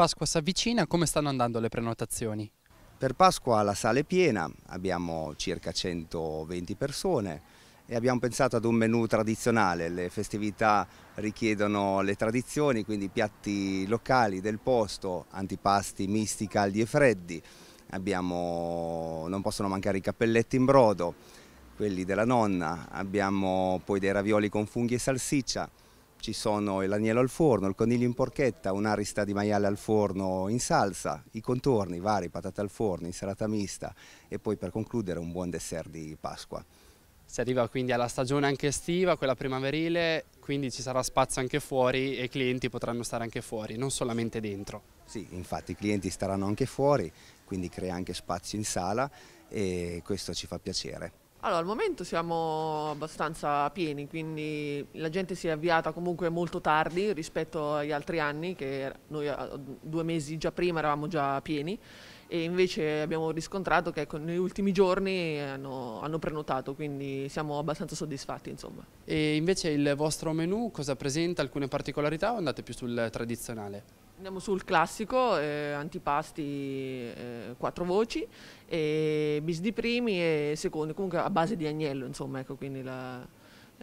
Pasqua si avvicina, come stanno andando le prenotazioni? Per Pasqua la sala è piena, abbiamo circa 120 persone e abbiamo pensato ad un menù tradizionale, le festività richiedono le tradizioni, quindi piatti locali del posto, antipasti misti, caldi e freddi, abbiamo, non possono mancare i cappelletti in brodo, quelli della nonna, abbiamo poi dei ravioli con funghi e salsiccia, ci sono l'agnello al forno, il coniglio in porchetta, un'arista di maiale al forno in salsa, i contorni vari, patate al forno, insalata mista e poi per concludere un buon dessert di Pasqua. Si arriva quindi alla stagione anche estiva, quella primaverile, quindi ci sarà spazio anche fuori e i clienti potranno stare anche fuori, non solamente dentro. Sì, infatti i clienti staranno anche fuori, quindi crea anche spazio in sala e questo ci fa piacere. Allora, al momento siamo abbastanza pieni, quindi la gente si è avviata comunque molto tardi rispetto agli altri anni, che noi due mesi già prima eravamo già pieni, e invece abbiamo riscontrato che ecco, negli ultimi giorni hanno, hanno, prenotato, quindi siamo abbastanza soddisfatti. Insomma. E invece il vostro menù cosa presenta? Alcune particolarità o andate più sul tradizionale? Andiamo sul classico, eh, antipasti, eh, quattro voci, eh, bis di primi e secondi, comunque a base di agnello, insomma, ecco, quindi la,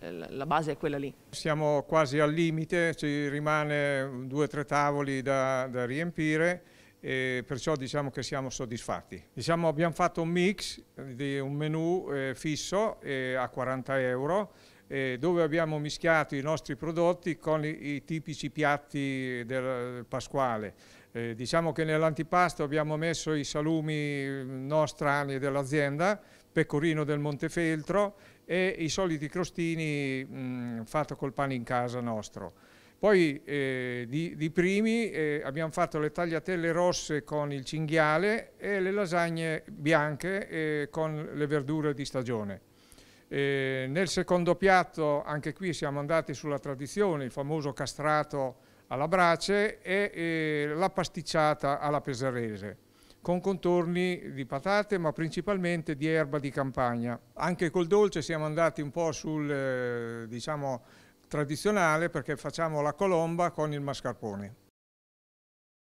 eh, la, base è quella lì. Siamo quasi al limite, ci rimane due o tre tavoli da, da riempire, perciò diciamo che siamo soddisfatti. Diciamo abbiamo fatto un mix di un menù eh, fisso a 40 euro, eh, dove abbiamo mischiato i nostri prodotti con i, i tipici piatti del, Pasquale. Eh, diciamo che nell'antipasto abbiamo messo i salumi non dell'azienda, pecorino del Montefeltro e i soliti crostini mh, mm, fatto col pane in casa nostro. Poi eh, di, di, primi eh, abbiamo fatto le tagliatelle rosse con il cinghiale e le lasagne bianche eh, con le verdure di stagione. E nel secondo piatto anche qui siamo andati sulla tradizione, il famoso castrato alla brace e, e la pasticciata alla pesarese con contorni di patate ma principalmente di erba di campagna. Anche col dolce siamo andati un po' sul eh, diciamo, tradizionale perché facciamo la colomba con il mascarpone.